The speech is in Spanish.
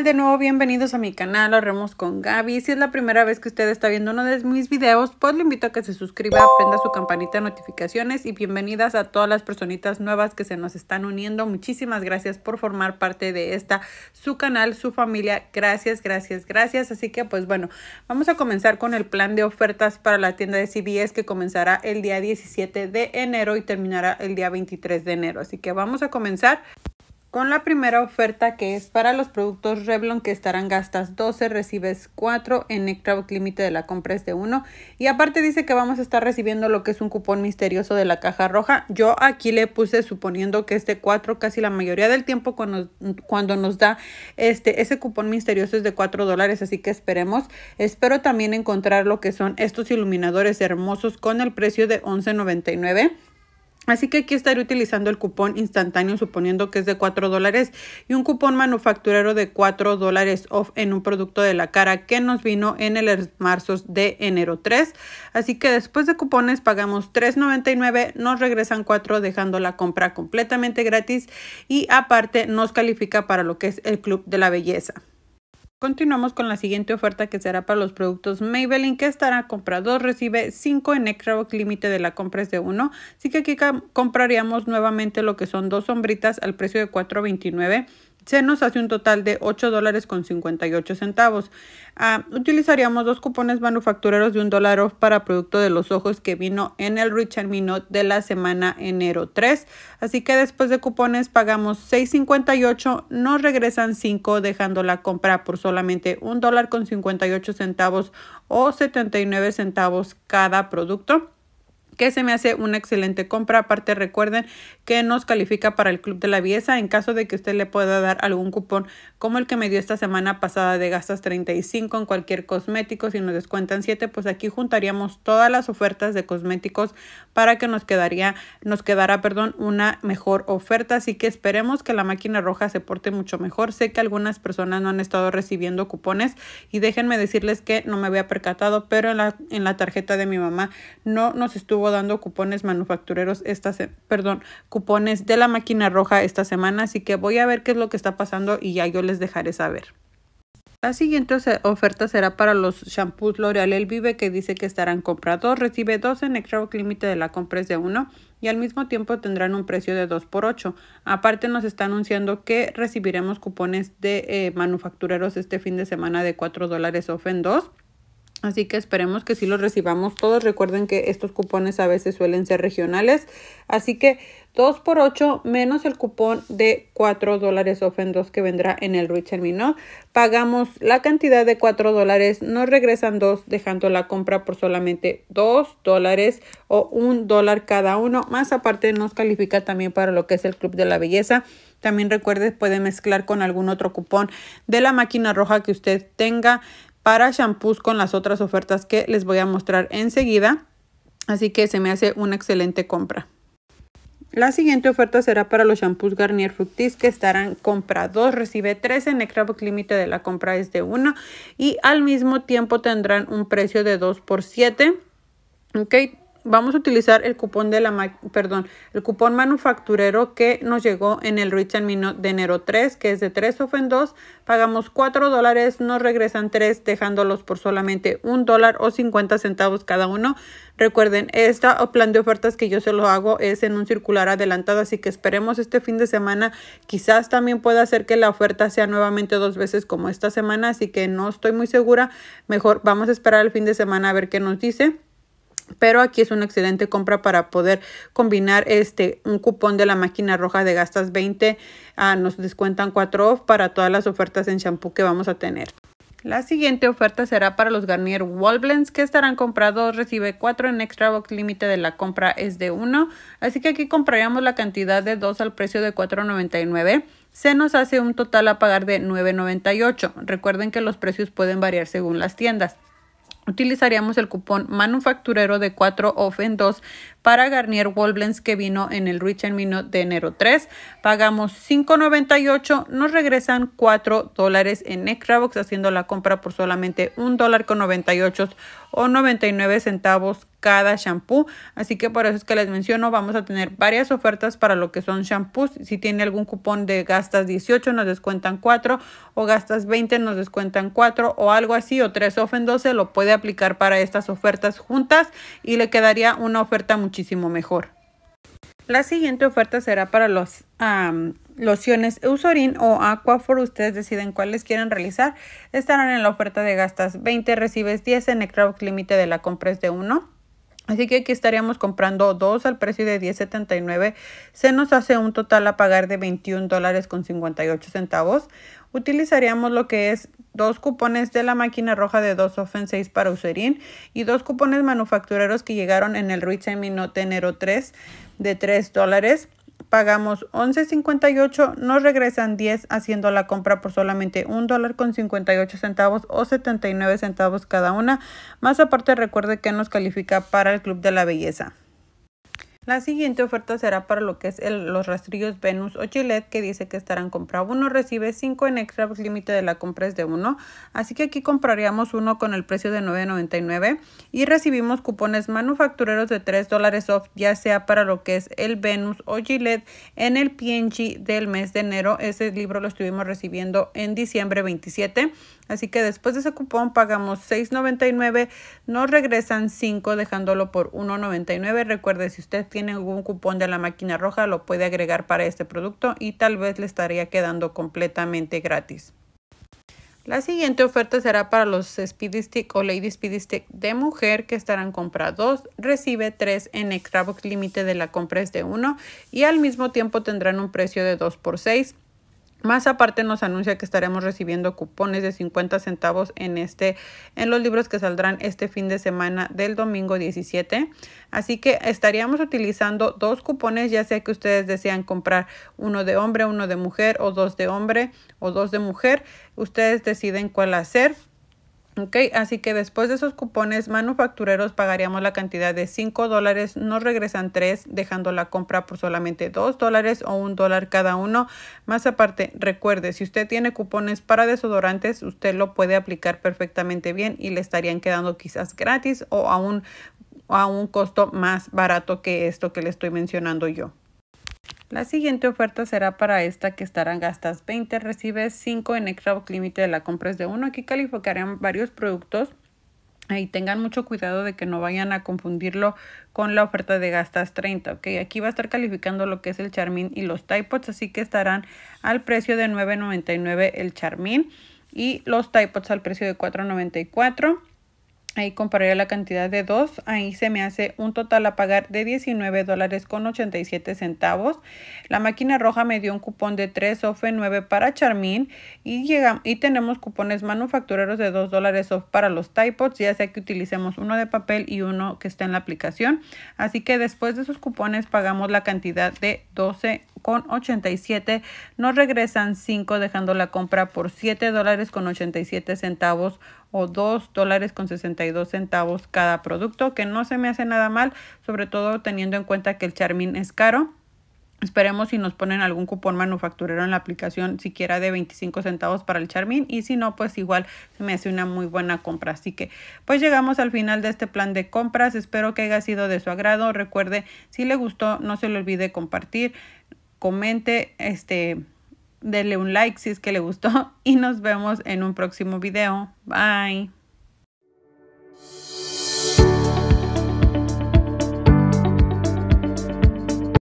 De nuevo bienvenidos a mi canal Ahorremos con Gaby. Si es la primera vez que usted está viendo uno de mis videos, pues le invito a que se suscriba, prenda su campanita de notificaciones y bienvenidas a todas las personitas nuevas que se nos están uniendo. Muchísimas gracias por formar parte de esta, su canal, su familia. Gracias, gracias, gracias. Así que pues bueno, vamos a comenzar con el plan de ofertas para la tienda de CBS que comenzará el día 17 de enero y terminará el día 23 de enero. Así que vamos a comenzar. Con la primera oferta que es para los productos Revlon que estarán gastas 12, recibes 4, en El límite de la compra es de 1 y aparte dice que vamos a estar recibiendo lo que es un cupón misterioso de la caja roja. Yo aquí le puse suponiendo que este 4 casi la mayoría del tiempo cuando, cuando nos da este ese cupón misterioso es de 4 dólares así que esperemos. Espero también encontrar lo que son estos iluminadores hermosos con el precio de $11.99. Así que aquí estaré utilizando el cupón instantáneo suponiendo que es de 4 dólares y un cupón manufacturero de 4 dólares off en un producto de la cara que nos vino en el marzo de enero 3. Así que después de cupones pagamos $3.99, nos regresan 4 dejando la compra completamente gratis y aparte nos califica para lo que es el Club de la Belleza. Continuamos con la siguiente oferta que será para los productos Maybelline que estará compra 2, recibe 5 en extra límite de la compra es de 1. Así que aquí compraríamos nuevamente lo que son dos sombritas al precio de $4.29 se nos hace un total de 8 dólares con 58 centavos. Ah, utilizaríamos dos cupones manufactureros de un dólar off para producto de los ojos que vino en el Richard Minot de la semana enero 3. Así que después de cupones pagamos 6.58, nos regresan 5 dejando la compra por solamente un dólar con 58 centavos o 79 centavos cada producto que se me hace una excelente compra. Aparte recuerden que nos califica para el Club de la biesa en caso de que usted le pueda dar algún cupón como el que me dio esta semana pasada de gastas 35 en cualquier cosmético. Si nos descuentan 7, pues aquí juntaríamos todas las ofertas de cosméticos para que nos quedaría, nos quedará, perdón, una mejor oferta. Así que esperemos que la máquina roja se porte mucho mejor. Sé que algunas personas no han estado recibiendo cupones y déjenme decirles que no me había percatado, pero en la, en la tarjeta de mi mamá no nos estuvo dando cupones manufactureros esta perdón, cupones de la máquina roja esta semana, así que voy a ver qué es lo que está pasando y ya yo les dejaré saber. La siguiente oferta será para los shampoos L'Oreal El Vive que dice que estarán comprados. Recibe dos en extra límite de la compra es de 1 y al mismo tiempo tendrán un precio de 2 por 8. Aparte nos está anunciando que recibiremos cupones de eh, manufactureros este fin de semana de 4 dólares off en 2 Así que esperemos que sí los recibamos todos. Recuerden que estos cupones a veces suelen ser regionales. Así que 2 por 8 menos el cupón de 4 dólares off en que vendrá en el Richard Pagamos la cantidad de 4 dólares, nos regresan 2 dejando la compra por solamente 2 dólares o 1 dólar cada uno. Más aparte nos califica también para lo que es el Club de la Belleza. También recuerde, puede mezclar con algún otro cupón de la máquina roja que usted tenga para shampoos con las otras ofertas que les voy a mostrar enseguida. Así que se me hace una excelente compra. La siguiente oferta será para los shampoos Garnier Fructis que estarán compra 2, recibe 3 en el límite de la compra es de 1 y al mismo tiempo tendrán un precio de 2 por 7. Ok, vamos a utilizar el cupón de la perdón, el cupón manufacturero que nos llegó en el Rich Mino de enero 3, que es de 3 off en 2. Pagamos 4 dólares, nos regresan 3, dejándolos por solamente 1 dólar o 50 centavos cada uno. Recuerden, este plan de ofertas que yo se lo hago es en un circular adelantado, así que esperemos este fin de semana. Quizás también pueda hacer que la oferta sea nuevamente dos veces como esta semana, así que no estoy muy segura. Mejor vamos a esperar el fin de semana a ver qué nos dice pero aquí es una excelente compra para poder combinar este un cupón de la máquina roja de gastas 20 ah, nos descuentan 4 off para todas las ofertas en shampoo que vamos a tener la siguiente oferta será para los Garnier Wall que estarán comprados. Recibe 4 en Extra Box. Límite de la compra es de 1. Así que aquí compraríamos la cantidad de 2 al precio de 4.99 se nos hace un total a pagar de $9.98. Recuerden que los precios pueden variar según las tiendas utilizaríamos el cupón manufacturero de 4 off en 2 para Garnier Woblens que vino en el Rich Minot de enero 3. Pagamos $5.98, nos regresan 4 dólares en Extrabox, haciendo la compra por solamente $1.98 dólar con 98 o 99 centavos cada shampoo. Así que por eso es que les menciono, vamos a tener varias ofertas para lo que son shampoos. Si tiene algún cupón de gastas 18 nos descuentan 4 o gastas 20 nos descuentan 4 o algo así o 3 off en 12 lo puede aplicar para estas ofertas juntas y le quedaría una oferta muchísimo mejor. La siguiente oferta será para los lociones Eusorin o Aquafor. Ustedes deciden cuáles quieren realizar. Estarán en la oferta de gastas 20, recibes 10 en club límite de la compra es de 1. Así que aquí estaríamos comprando dos al precio de 10.79. Se nos hace un total a pagar de 21 dólares con 58 centavos. Utilizaríamos lo que es dos cupones de la máquina roja de dos offen 6 para Userin y dos cupones manufactureros que llegaron en el Ruiz Minote tenero 3 de 3 dólares. Pagamos 11.58, nos regresan 10 haciendo la compra por solamente un dólar con 58 centavos o 79 centavos cada una. Más aparte recuerde que nos califica para el Club de la Belleza. La siguiente oferta será para lo que es los rastrillos Venus o Gillette que dice que estarán comprado. uno, recibe 5 en extra, el límite de la compra es de uno. Así que aquí compraríamos uno con el precio de 9.99 y recibimos cupones manufactureros de 3 dólares off ya sea para lo que es el Venus o Gillette en el PNG del mes de enero. Ese libro lo estuvimos recibiendo en diciembre 27. Así que después de ese cupón pagamos 6.99, nos regresan 5 dejándolo por 1.99. Recuerde si usted tiene algún cupón de la máquina roja lo puede agregar para este producto y tal vez le estaría quedando completamente gratis. La siguiente oferta será para los speed Stick o Lady speed Stick de mujer que estarán comprados recibe 3 en Extra Box límite de la compra es de 1 y al mismo tiempo tendrán un precio de 2 por 6 más aparte nos anuncia que estaremos recibiendo cupones de 50 centavos en este en los libros que saldrán este fin de semana del domingo 17. Así que estaríamos utilizando dos cupones, ya sea que ustedes desean comprar uno de hombre, uno de mujer o dos de hombre o dos de mujer, ustedes deciden cuál hacer. ¿ok? Así que después de esos cupones manufactureros pagaríamos la cantidad de 5 dólares, nos regresan 3, dejando la compra por solamente 2 dólares o 1 dólar cada uno. Más aparte, recuerde, si usted tiene cupones para desodorantes, usted lo puede aplicar perfectamente bien y le estarían quedando quizás gratis o a un, a un costo más barato que esto que le estoy mencionando yo. La siguiente oferta será para esta que estarán gastas 20, recibes 5 en extra límite de la compra es de 1. Aquí calificarán varios productos y tengan mucho cuidado de que no vayan a confundirlo con la oferta de gastas 30, aquí va a estar calificando lo que es el Charmin y los Typods, así que estarán al precio de 9.99 el Charmin y los Typots al precio de 4.94 Ahí comparé la cantidad de dos. Ahí se me hace un total a pagar de 19 dólares con 87 centavos. La máquina roja me dio un cupón de 3 off 9 para Charmin. Y, y tenemos cupones manufactureros de 2 dólares off para los Typods. Ya sea que utilicemos uno de papel y uno que está en la aplicación. Así que después de esos cupones pagamos la cantidad de 12 con 87. Nos regresan 5 dejando la compra por 7 dólares con 87 centavos o 2 dólares con 62 centavos cada producto, que no se me hace nada mal, sobre todo teniendo en cuenta que el Charmin es caro. Esperemos si nos ponen algún cupón manufacturero en la aplicación, siquiera de 25 centavos para el Charmin. Y si no, pues igual se me hace una muy buena compra. Así que pues llegamos al final de este plan de compras. Espero que haya sido de su agrado. Recuerde, si le gustó, no se le olvide compartir, comente, este Denle un like si es que le gustó y nos vemos en un próximo video. Bye.